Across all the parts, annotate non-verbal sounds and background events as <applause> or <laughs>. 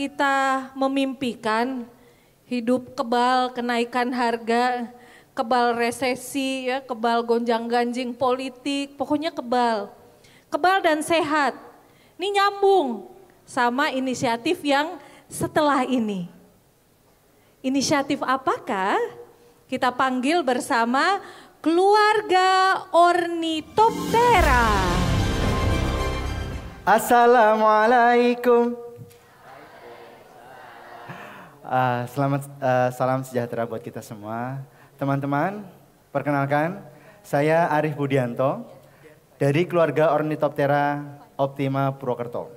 kita memimpikan hidup kebal kenaikan harga, kebal resesi, ya, kebal gonjang-ganjing politik, pokoknya kebal. Kebal dan sehat. Ini nyambung sama inisiatif yang setelah ini. Inisiatif apakah? Kita panggil bersama keluarga Ornitoptera. Assalamualaikum Eh, selamat uh, salam sejahtera buat kita semua. Teman-teman, perkenalkan saya Arif Budianto dari keluarga Ornithoptera Optima Purwokerto.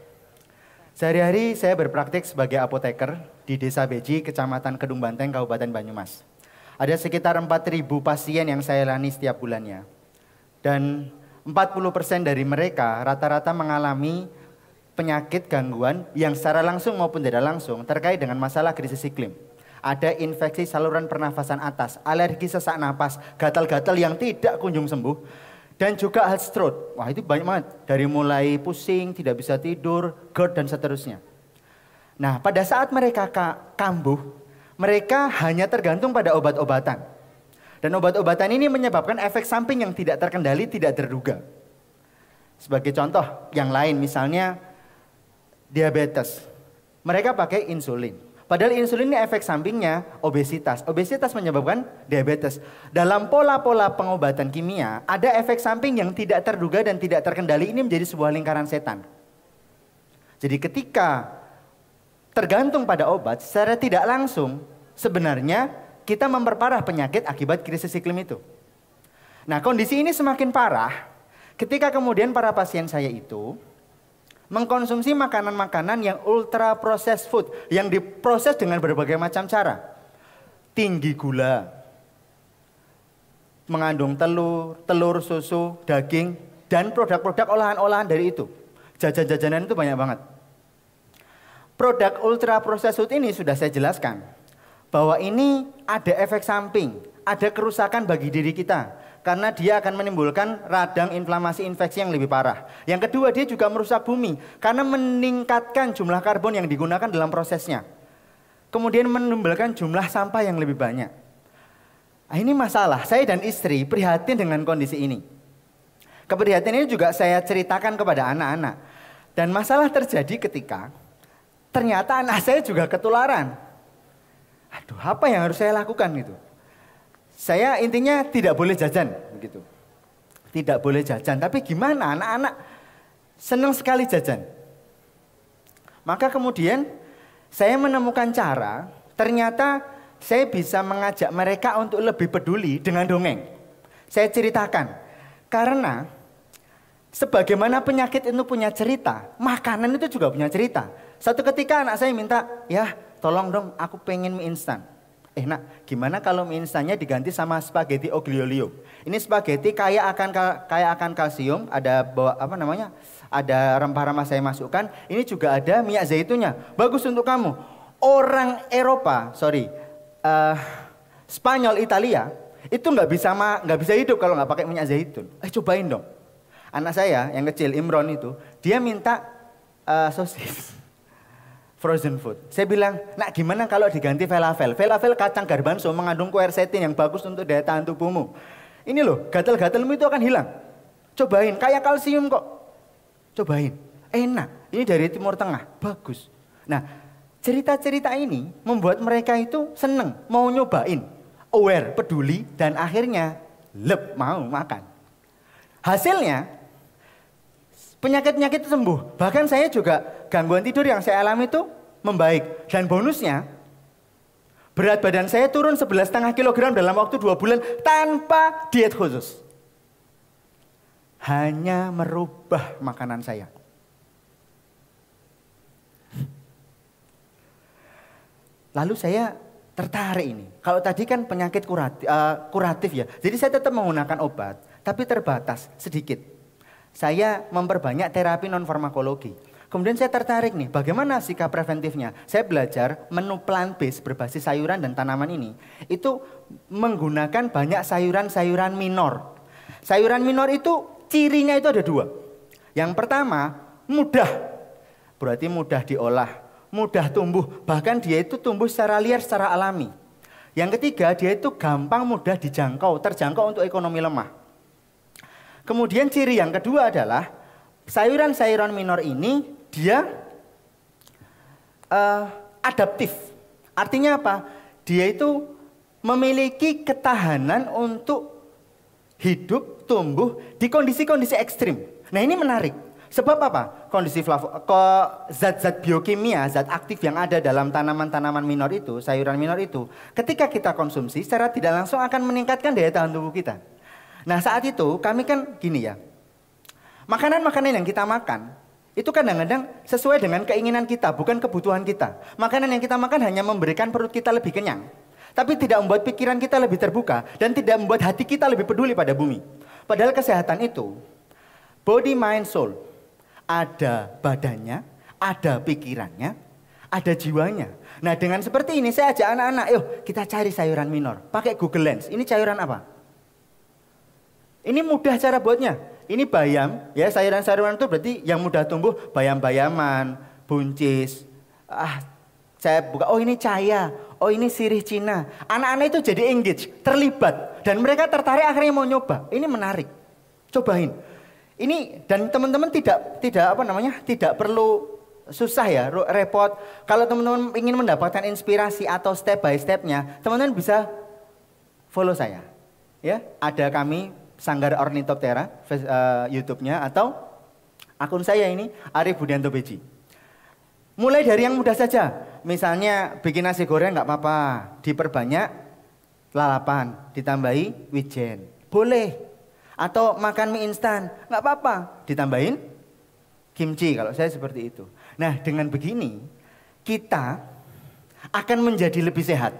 Sehari-hari saya berpraktik sebagai apoteker di Desa Beji, Kecamatan Kedung Banteng, Kabupaten Banyumas. Ada sekitar 4.000 pasien yang saya lani setiap bulannya. Dan 40% dari mereka rata-rata mengalami penyakit gangguan yang secara langsung maupun tidak langsung terkait dengan masalah krisis iklim. Ada infeksi saluran pernafasan atas, alergi sesak napas, gatal-gatal yang tidak kunjung sembuh, dan juga hal stroke. Wah itu banyak banget. Dari mulai pusing, tidak bisa tidur, GERD dan seterusnya. Nah pada saat mereka kambuh, mereka hanya tergantung pada obat-obatan. Dan obat-obatan ini menyebabkan efek samping yang tidak terkendali, tidak terduga. Sebagai contoh yang lain misalnya diabetes. Mereka pakai insulin. Padahal insulin ini efek sampingnya obesitas. Obesitas menyebabkan diabetes. Dalam pola-pola pengobatan kimia, ada efek samping yang tidak terduga dan tidak terkendali ini menjadi sebuah lingkaran setan. Jadi ketika tergantung pada obat, secara tidak langsung sebenarnya kita memperparah penyakit akibat krisis iklim itu. Nah kondisi ini semakin parah ketika kemudian para pasien saya itu mengkonsumsi makanan-makanan yang ultra processed food, yang diproses dengan berbagai macam cara. Tinggi gula, mengandung telur, telur, susu, daging, dan produk-produk olahan-olahan dari itu. Jajan-jajanan itu banyak banget. Produk ultra processed food ini sudah saya jelaskan bahwa ini ada efek samping, ada kerusakan bagi diri kita karena dia akan menimbulkan radang inflamasi infeksi yang lebih parah. Yang kedua, dia juga merusak bumi karena meningkatkan jumlah karbon yang digunakan dalam prosesnya. Kemudian menimbulkan jumlah sampah yang lebih banyak. Nah, ini masalah. Saya dan istri prihatin dengan kondisi ini. Keprihatinan ini juga saya ceritakan kepada anak-anak. Dan masalah terjadi ketika ternyata anak saya juga ketularan. Aduh, apa yang harus saya lakukan itu? Saya intinya tidak boleh jajan begitu. Tidak boleh jajan, tapi gimana anak-anak senang sekali jajan. Maka kemudian saya menemukan cara, ternyata saya bisa mengajak mereka untuk lebih peduli dengan dongeng. Saya ceritakan, karena sebagaimana penyakit itu punya cerita, makanan itu juga punya cerita. Satu ketika anak saya minta, ya tolong dong aku pengen mie instan. Eh nak, gimana kalau mie instannya diganti sama spaghetti oglio lio Ini spaghetti kaya akan kaya akan kalsium, ada bawa apa namanya? Ada rempah-rempah saya masukkan. Ini juga ada minyak zaitunnya. Bagus untuk kamu. Orang Eropa, sorry, uh, Spanyol, Italia itu nggak bisa nggak bisa hidup kalau nggak pakai minyak zaitun. Eh cobain dong. Anak saya yang kecil Imron itu, dia minta uh, sosis. <laughs> frozen food. Saya bilang, nak gimana kalau diganti falafel? Falafel kacang garbanzo mengandung quercetin yang bagus untuk daya tahan tubuhmu. Ini loh, gatal-gatalmu itu akan hilang. Cobain, kayak kalsium kok. Cobain, enak. Ini dari Timur Tengah, bagus. Nah, cerita-cerita ini membuat mereka itu seneng, mau nyobain. Aware, peduli, dan akhirnya lep, mau makan. Hasilnya, penyakit-penyakit sembuh. Bahkan saya juga gangguan tidur yang saya alami itu membaik. Dan bonusnya, berat badan saya turun 11,5 kg dalam waktu 2 bulan tanpa diet khusus. Hanya merubah makanan saya. Lalu saya tertarik ini. Kalau tadi kan penyakit kuratif, uh, eh, kuratif ya. Jadi saya tetap menggunakan obat, tapi terbatas sedikit saya memperbanyak terapi non farmakologi. Kemudian saya tertarik nih, bagaimana sikap preventifnya? Saya belajar menu plant based berbasis sayuran dan tanaman ini. Itu menggunakan banyak sayuran-sayuran minor. Sayuran minor itu cirinya itu ada dua. Yang pertama, mudah. Berarti mudah diolah, mudah tumbuh. Bahkan dia itu tumbuh secara liar, secara alami. Yang ketiga, dia itu gampang mudah dijangkau, terjangkau untuk ekonomi lemah. Kemudian ciri yang kedua adalah sayuran-sayuran minor ini dia uh, adaptif. Artinya apa? Dia itu memiliki ketahanan untuk hidup tumbuh di kondisi-kondisi ekstrim. Nah ini menarik. Sebab apa? Kondisi zat-zat biokimia, zat aktif yang ada dalam tanaman-tanaman minor itu, sayuran minor itu, ketika kita konsumsi secara tidak langsung akan meningkatkan daya tahan tubuh kita. Nah saat itu kami kan gini ya, makanan-makanan yang kita makan itu kadang-kadang sesuai dengan keinginan kita, bukan kebutuhan kita. Makanan yang kita makan hanya memberikan perut kita lebih kenyang, tapi tidak membuat pikiran kita lebih terbuka dan tidak membuat hati kita lebih peduli pada bumi. Padahal kesehatan itu body, mind, soul. Ada badannya, ada pikirannya, ada jiwanya. Nah dengan seperti ini saya ajak anak-anak, yuk kita cari sayuran minor. Pakai Google Lens, ini sayuran apa? Ini mudah cara buatnya. Ini bayam, ya sayuran-sayuran itu berarti yang mudah tumbuh bayam-bayaman, buncis. Ah, saya buka, oh ini caya, oh ini sirih Cina. Anak-anak itu jadi engage, terlibat. Dan mereka tertarik akhirnya mau nyoba. Ini menarik. Cobain. Ini dan teman-teman tidak tidak apa namanya? tidak perlu susah ya, repot. Kalau teman-teman ingin mendapatkan inspirasi atau step by stepnya, teman-teman bisa follow saya. Ya, ada kami Sanggar Ornithoptera uh, eh, YouTube-nya atau akun saya ini Arif Budianto Beji. Mulai dari yang mudah saja. Misalnya bikin nasi goreng nggak apa-apa, diperbanyak lalapan, ditambahi wijen. Boleh. Atau makan mie instan, nggak apa-apa, ditambahin kimchi kalau saya seperti itu. Nah, dengan begini kita akan menjadi lebih sehat.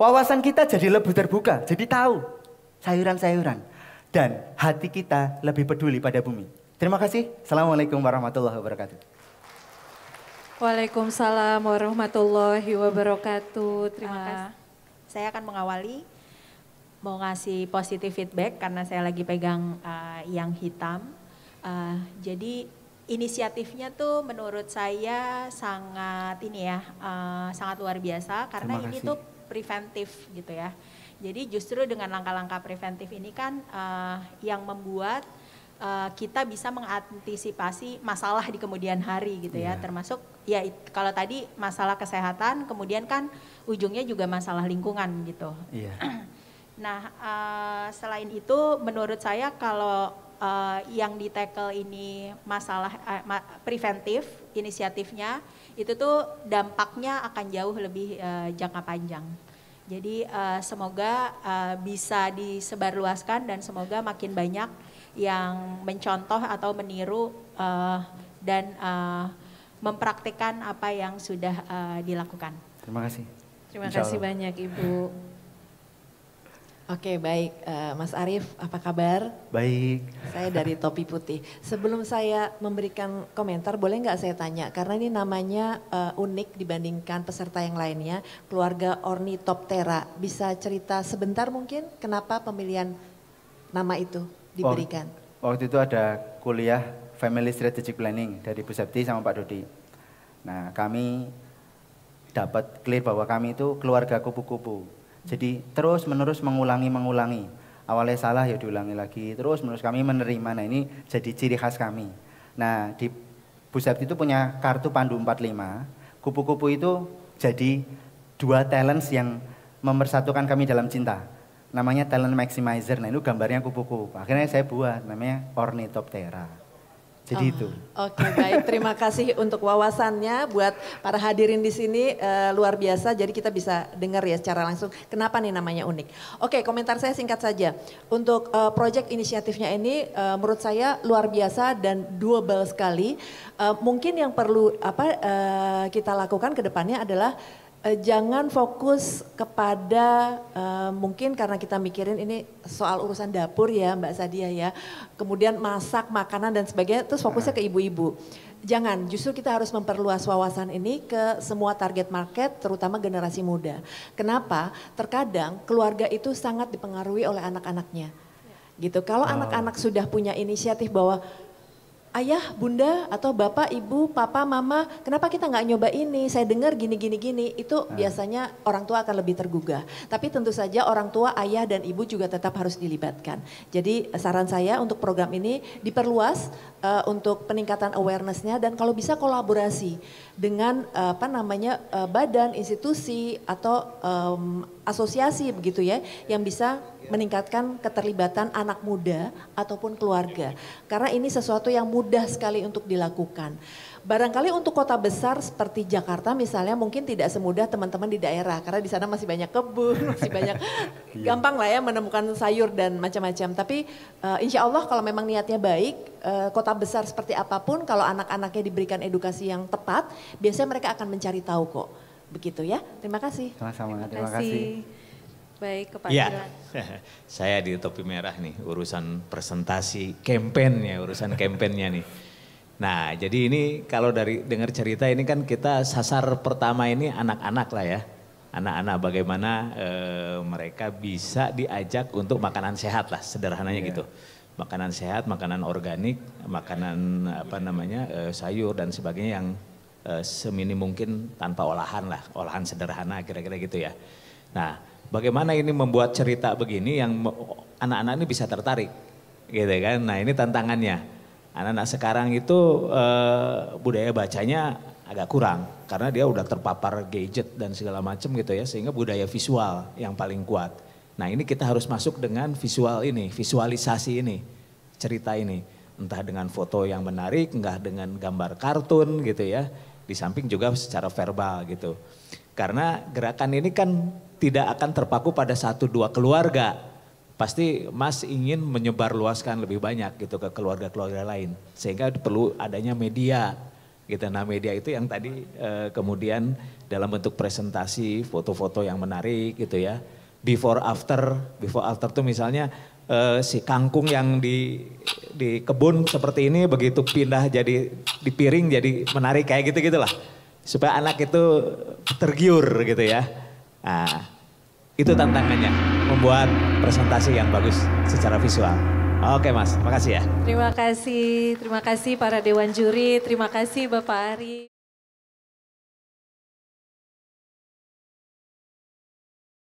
Wawasan kita jadi lebih terbuka, jadi tahu sayuran-sayuran dan hati kita lebih peduli pada bumi. Terima kasih. Assalamualaikum warahmatullahi wabarakatuh. Waalaikumsalam warahmatullahi wabarakatuh. Terima ah, kasih. saya akan mengawali mau ngasih positive feedback karena saya lagi pegang uh, yang hitam. Uh, jadi inisiatifnya tuh menurut saya sangat ini ya uh, sangat luar biasa karena ini tuh preventif gitu ya. Jadi justru dengan langkah-langkah preventif ini kan uh, yang membuat uh, kita bisa mengantisipasi masalah di kemudian hari gitu ya, iya. termasuk ya kalau tadi masalah kesehatan, kemudian kan ujungnya juga masalah lingkungan gitu. Iya. Yeah. <clears throat> Nah, uh, selain itu menurut saya kalau uh, yang tackle ini masalah uh, ma preventif inisiatifnya itu tuh dampaknya akan jauh lebih uh, jangka panjang. Jadi uh, semoga uh, bisa disebarluaskan dan semoga makin banyak yang mencontoh atau meniru uh, dan uh, mempraktikkan apa yang sudah uh, dilakukan. Terima kasih. Terima kasih banyak Ibu. Oke baik, uh, Mas Arief apa kabar? Baik. Saya dari <laughs> Topi Putih. Sebelum saya memberikan komentar, boleh nggak saya tanya? Karena ini namanya uh, unik dibandingkan peserta yang lainnya, keluarga Orni Ornitoptera. Bisa cerita sebentar mungkin kenapa pemilihan nama itu diberikan? Waktu itu ada kuliah Family Strategic Planning dari Bu Septi sama Pak Dodi. Nah kami dapat clear bahwa kami itu keluarga kupu-kupu jadi terus menerus mengulangi mengulangi. Awalnya salah ya diulangi lagi. Terus menerus kami menerima. Nah ini jadi ciri khas kami. Nah di Busabti itu punya kartu pandu 45. Kupu-kupu itu jadi dua talents yang mempersatukan kami dalam cinta. Namanya talent maximizer. Nah ini gambarnya kupu-kupu. Akhirnya saya buat namanya Ornithoptera. Jadi oh, itu. Oke okay, baik, terima kasih untuk wawasannya buat para hadirin di sini uh, luar biasa. Jadi kita bisa dengar ya secara langsung kenapa nih namanya unik. Oke, okay, komentar saya singkat saja. Untuk uh, eh, proyek inisiatifnya ini uh, menurut saya luar biasa dan doable sekali. Uh, mungkin yang perlu apa uh, kita lakukan ke depannya adalah Eh, jangan fokus kepada uh, mungkin karena kita mikirin ini soal urusan dapur ya Mbak Sadia ya. Kemudian masak makanan dan sebagainya terus fokusnya ke ibu-ibu. Jangan, justru kita harus memperluas wawasan ini ke semua target market terutama generasi muda. Kenapa? Terkadang keluarga itu sangat dipengaruhi oleh anak-anaknya. Gitu. Kalau anak-anak oh. sudah punya inisiatif bahwa ayah, bunda, atau bapak, ibu, papa, mama, kenapa kita nggak nyoba ini? Saya dengar gini, gini, gini. Itu nah. biasanya orang tua akan lebih tergugah. Tapi tentu saja orang tua, ayah, dan ibu juga tetap harus dilibatkan. Jadi eh, saran saya untuk program ini diperluas uh, untuk peningkatan awareness-nya dan kalau bisa kolaborasi dengan uh, apa namanya uh, badan, institusi, atau um, asosiasi begitu ya, yang bisa meningkatkan keterlibatan anak muda ataupun keluarga. Karena ini sesuatu yang mudah sekali untuk dilakukan. Barangkali untuk kota besar seperti Jakarta misalnya mungkin tidak semudah teman-teman di daerah karena di sana masih banyak kebun, <laughs> masih banyak iya. gampang lah ya menemukan sayur dan macam-macam. Tapi uh, insya Allah kalau memang niatnya baik, uh, kota besar seperti apapun kalau anak-anaknya diberikan edukasi yang tepat, biasanya mereka akan mencari tahu kok. Begitu ya. Terima kasih. Sama-sama. Terima kasih. Terima kasih. Baik, Pak ya. <laughs> Saya di topi merah nih, urusan presentasi kampanye, urusan kampanyenya nih. Nah, jadi ini kalau dari dengar cerita ini kan kita sasar pertama ini anak-anak lah ya. Anak-anak bagaimana e, mereka bisa diajak untuk makanan sehat lah, sederhananya yeah. gitu. Makanan sehat, makanan organik, makanan apa namanya e, sayur dan sebagainya yang e, semini mungkin tanpa olahan lah, olahan sederhana kira-kira gitu ya. Nah, bagaimana ini membuat cerita begini yang anak-anak ini bisa tertarik gitu kan nah ini tantangannya anak-anak sekarang itu e, budaya bacanya agak kurang karena dia udah terpapar gadget dan segala macam gitu ya sehingga budaya visual yang paling kuat nah ini kita harus masuk dengan visual ini visualisasi ini cerita ini entah dengan foto yang menarik enggak dengan gambar kartun gitu ya di samping juga secara verbal gitu karena gerakan ini kan tidak akan terpaku pada satu dua keluarga. Pasti Mas ingin menyebarluaskan lebih banyak gitu ke keluarga-keluarga lain. Sehingga perlu adanya media gitu. Nah media itu yang tadi eh, kemudian dalam bentuk presentasi, foto-foto yang menarik gitu ya. Before after, before after tuh misalnya eh, si kangkung yang di di kebun seperti ini begitu pindah jadi di piring jadi menarik kayak gitu gitulah supaya anak itu tergiur gitu ya. Nah, itu tantangannya, membuat presentasi yang bagus secara visual. Oke mas, terima kasih ya. Terima kasih, terima kasih para dewan juri, terima kasih Bapak Ari.